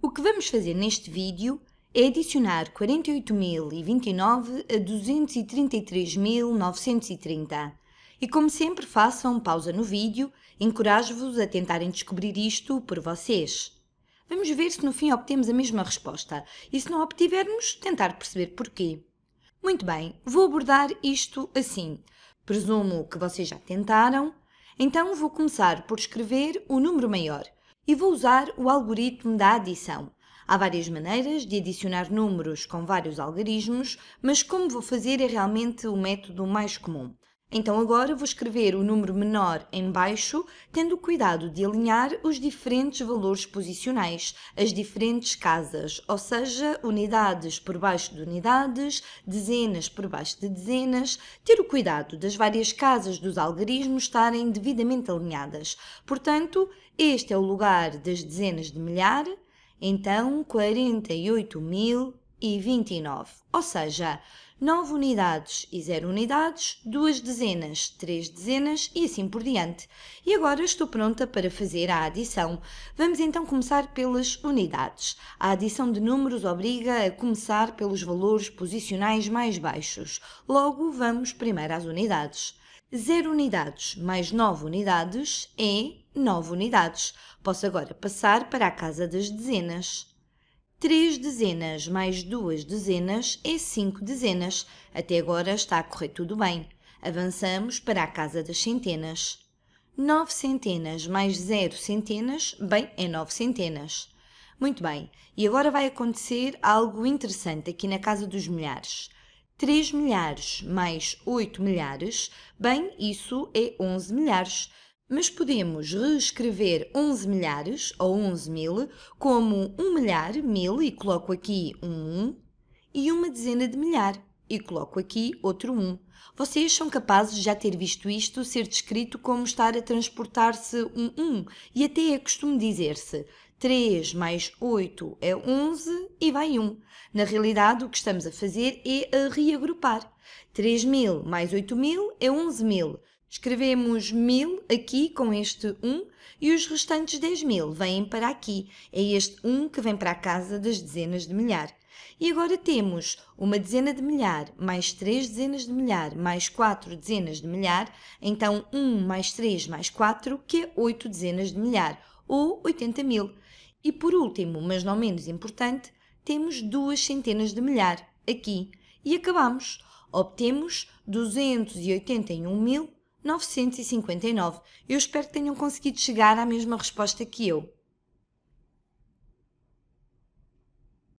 O que vamos fazer neste vídeo é adicionar 48.029 a 233.930. E como sempre, façam pausa no vídeo, encorajo-vos a tentarem descobrir isto por vocês. Vamos ver se no fim obtemos a mesma resposta e se não obtivermos, tentar perceber porquê. Muito bem, vou abordar isto assim. Presumo que vocês já tentaram, então vou começar por escrever o número maior, e vou usar o algoritmo da adição. Há várias maneiras de adicionar números com vários algarismos, mas como vou fazer é realmente o método mais comum. Então agora vou escrever o número menor em baixo, tendo cuidado de alinhar os diferentes valores posicionais, as diferentes casas, ou seja, unidades por baixo de unidades, dezenas por baixo de dezenas, ter o cuidado das várias casas dos algarismos estarem devidamente alinhadas. Portanto, este é o lugar das dezenas de milhar, então 48 mil e 29, ou seja, 9 unidades e 0 unidades, 2 dezenas, 3 dezenas e assim por diante. E agora estou pronta para fazer a adição. Vamos então começar pelas unidades. A adição de números obriga a começar pelos valores posicionais mais baixos. Logo, vamos primeiro às unidades. 0 unidades mais 9 unidades é 9 unidades. Posso agora passar para a casa das dezenas. 3 dezenas mais 2 dezenas é 5 dezenas. Até agora está a correr tudo bem. Avançamos para a casa das centenas. 9 centenas mais 0 centenas, bem, é 9 centenas. Muito bem, e agora vai acontecer algo interessante aqui na casa dos milhares. 3 milhares mais 8 milhares, bem, isso é 11 milhares mas podemos reescrever 11 milhares ou 11 mil como 1 milhar, mil, e coloco aqui um 1 e uma dezena de milhar e coloco aqui outro 1. Vocês são capazes de já ter visto isto ser descrito como estar a transportar-se um 1 e até é costume dizer-se 3 mais 8 é 11 e vai 1. Na realidade, o que estamos a fazer é a reagrupar. 3 mil mais 8 mil é 11 mil. Escrevemos 1000 aqui com este 1 e os restantes 10.000 vêm para aqui. É este 1 que vem para a casa das dezenas de milhar. E agora temos uma dezena de milhar mais 3 dezenas de milhar mais 4 dezenas de milhar, então 1 mais 3 mais 4, que é 8 dezenas de milhar, ou 80 mil. E por último, mas não menos importante, temos duas centenas de milhar aqui. E acabamos. Obtemos 281 mil 959. Eu espero que tenham conseguido chegar à mesma resposta que eu.